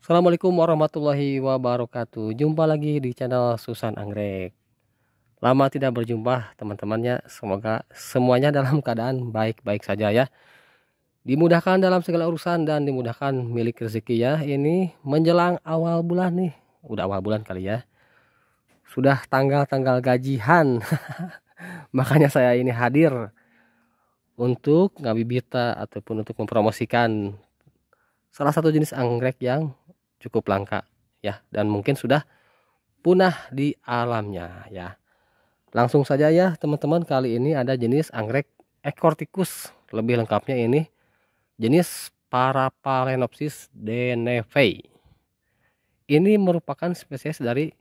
Assalamualaikum warahmatullahi wabarakatuh. Jumpa lagi di channel Susan Anggrek. Lama tidak berjumpa teman-temannya. Semoga semuanya dalam keadaan baik-baik saja ya. Dimudahkan dalam segala urusan dan dimudahkan milik rezeki ya. Ini menjelang awal bulan nih. Udah awal bulan kali ya. Sudah tanggal-tanggal gajihan. Makanya saya ini hadir untuk ngabibita ataupun untuk mempromosikan salah satu jenis anggrek yang cukup langka ya dan mungkin sudah punah di alamnya ya. Langsung saja ya teman-teman kali ini ada jenis anggrek ekortikus lebih lengkapnya ini jenis Parapalenopsis denevei. Ini merupakan spesies dari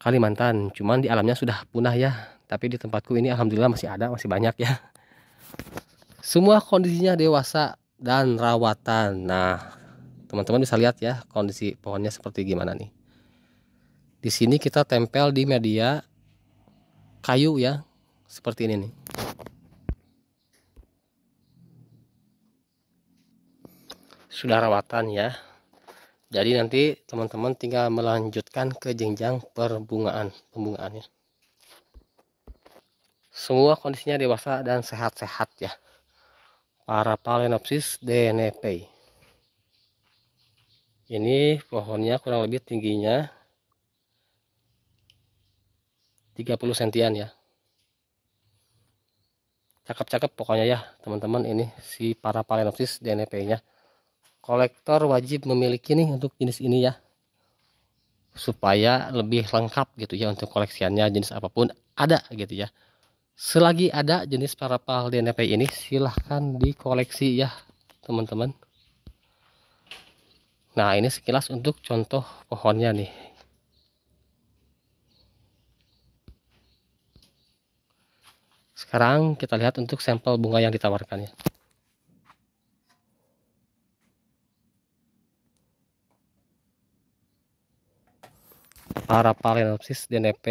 Kalimantan, cuman di alamnya sudah punah ya. Tapi di tempatku ini alhamdulillah masih ada, masih banyak ya. Semua kondisinya dewasa dan rawatan. Nah, teman-teman bisa lihat ya kondisi pohonnya seperti gimana nih. Di sini kita tempel di media kayu ya, seperti ini nih. Sudah rawatan ya. Jadi nanti teman-teman tinggal melanjutkan ke jenjang perbungaan pembungaannya. Semua kondisinya dewasa dan sehat-sehat ya para Palenopsis dnp. Ini pohonnya kurang lebih tingginya 30 sentian ya. Cakep-cakep pokoknya ya teman-teman ini si para Palenopsis dnp-nya. Kolektor wajib memiliki nih untuk jenis ini ya supaya lebih lengkap gitu ya untuk koleksiannya jenis apapun ada gitu ya selagi ada jenis parapal DNP ini silahkan dikoleksi ya teman-teman nah ini sekilas untuk contoh pohonnya nih sekarang kita lihat untuk sampel bunga yang ditawarkannya para palenopsis DNP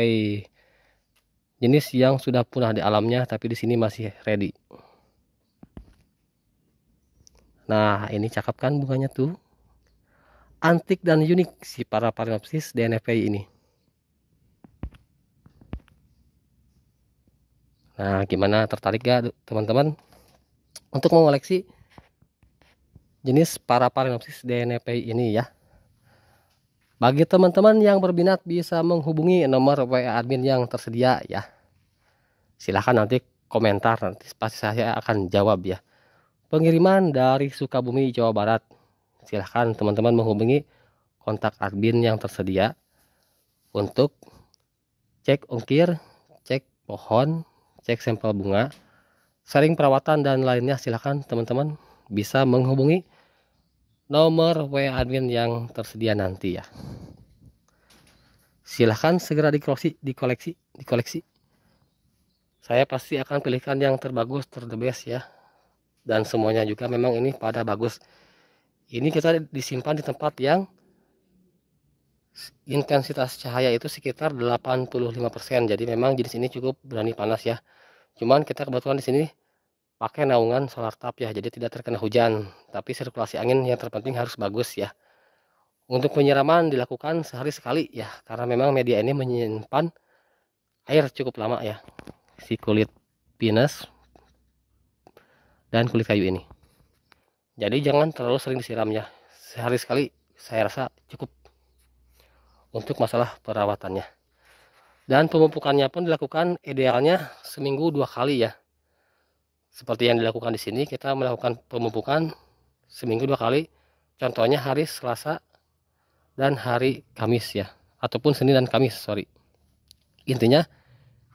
jenis yang sudah punah di alamnya tapi di sini masih ready nah ini cakep kan bunganya tuh antik dan unik si para paralepsis DNFPI ini nah gimana tertarik gak teman-teman untuk mengoleksi jenis para paralepsis DNFPI ini ya bagi teman-teman yang berminat bisa menghubungi nomor WA admin yang tersedia ya. Silahkan nanti komentar nanti pasti saya akan jawab ya. Pengiriman dari Sukabumi Jawa Barat. Silahkan teman-teman menghubungi kontak admin yang tersedia untuk cek ongkir, cek pohon, cek sampel bunga, sering perawatan dan lainnya silahkan teman-teman bisa menghubungi nomor WA admin yang tersedia nanti ya. Silahkan segera dikoleksi, dikoleksi, dikoleksi. Saya pasti akan pilihkan yang terbagus, terdebes ya. Dan semuanya juga memang ini pada bagus. Ini kita disimpan di tempat yang intensitas cahaya itu sekitar 85%. Jadi memang jenis ini cukup berani panas ya. Cuman kita kebetulan di sini pakai naungan solar tap ya jadi tidak terkena hujan tapi sirkulasi angin yang terpenting harus bagus ya untuk penyiraman dilakukan sehari sekali ya karena memang media ini menyimpan air cukup lama ya si kulit pinus dan kulit kayu ini jadi jangan terlalu sering disiram ya sehari sekali saya rasa cukup untuk masalah perawatannya dan pemupukannya pun dilakukan idealnya seminggu dua kali ya seperti yang dilakukan di sini kita melakukan pemupukan seminggu dua kali contohnya hari Selasa dan hari Kamis ya ataupun Senin dan Kamis sorry intinya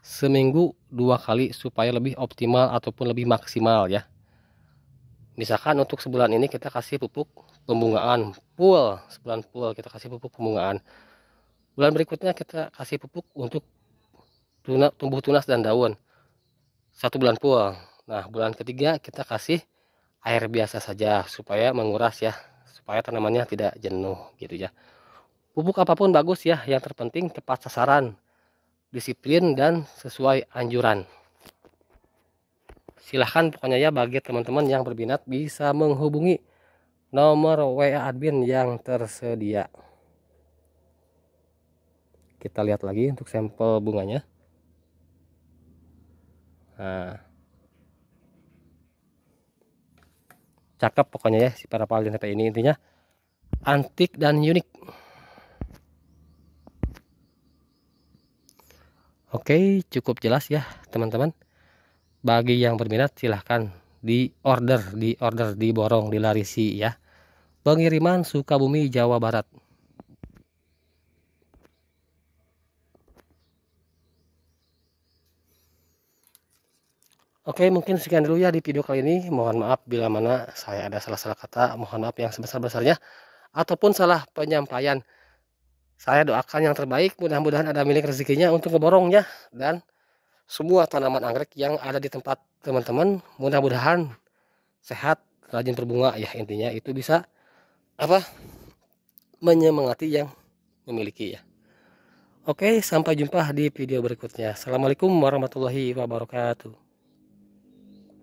seminggu dua kali supaya lebih optimal ataupun lebih maksimal ya misalkan untuk sebulan ini kita kasih pupuk pembungaan full sebulan full kita kasih pupuk pembungaan bulan berikutnya kita kasih pupuk untuk tuna, tumbuh tunas dan daun satu bulan full nah bulan ketiga kita kasih air biasa saja supaya menguras ya supaya tanamannya tidak jenuh gitu ya pupuk apapun bagus ya yang terpenting tepat sasaran disiplin dan sesuai anjuran silahkan pokoknya ya bagi teman-teman yang berbinat bisa menghubungi nomor WA admin yang tersedia kita lihat lagi untuk sampel bunganya nah cakep pokoknya ya si para paling sampai ini intinya antik dan unik oke cukup jelas ya teman-teman bagi yang berminat silahkan di order di order diborong larisi ya pengiriman Sukabumi Jawa Barat Oke, mungkin sekian dulu ya di video kali ini. Mohon maaf bila mana saya ada salah-salah kata, mohon maaf yang sebesar-besarnya ataupun salah penyampaian. Saya doakan yang terbaik, mudah-mudahan ada milik rezekinya untuk ngeborongnya dan semua tanaman anggrek yang ada di tempat teman-teman mudah-mudahan sehat, rajin berbunga ya intinya itu bisa apa? menyemangati yang memiliki ya. Oke, sampai jumpa di video berikutnya. Assalamualaikum warahmatullahi wabarakatuh.